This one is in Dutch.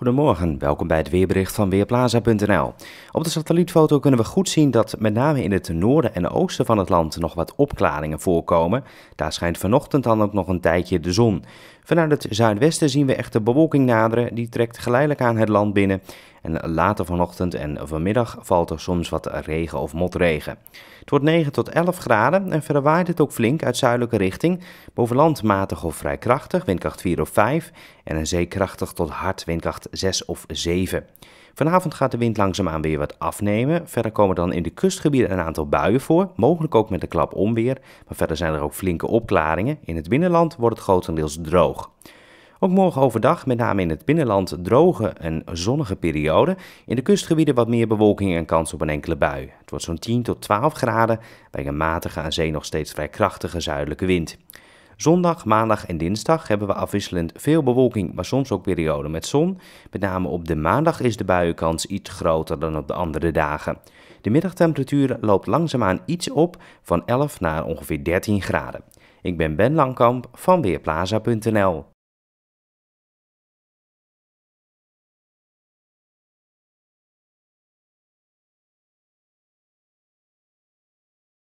Goedemorgen, welkom bij het weerbericht van Weerplaza.nl. Op de satellietfoto kunnen we goed zien dat met name in het noorden en oosten van het land nog wat opklaringen voorkomen. Daar schijnt vanochtend dan ook nog een tijdje de zon. Vanuit het zuidwesten zien we echt bewolking naderen, die trekt geleidelijk aan het land binnen en later vanochtend en vanmiddag valt er soms wat regen of motregen. Het wordt 9 tot 11 graden en verder waait het ook flink uit zuidelijke richting. Boven land matig of vrij krachtig, windkracht 4 of 5. En een zeekrachtig tot hard, windkracht 6 of 7. Vanavond gaat de wind langzaamaan weer wat afnemen. Verder komen dan in de kustgebieden een aantal buien voor, mogelijk ook met een klap onweer. Maar verder zijn er ook flinke opklaringen. In het binnenland wordt het grotendeels droog. Ook morgen overdag, met name in het binnenland, droge en zonnige periode. In de kustgebieden wat meer bewolking en kans op een enkele bui. Het wordt zo'n 10 tot 12 graden bij een matige aan zee nog steeds vrij krachtige zuidelijke wind. Zondag, maandag en dinsdag hebben we afwisselend veel bewolking, maar soms ook perioden met zon. Met name op de maandag is de buienkans iets groter dan op de andere dagen. De middagtemperatuur loopt langzaamaan iets op van 11 naar ongeveer 13 graden. Ik ben Ben Langkamp van Weerplaza.nl.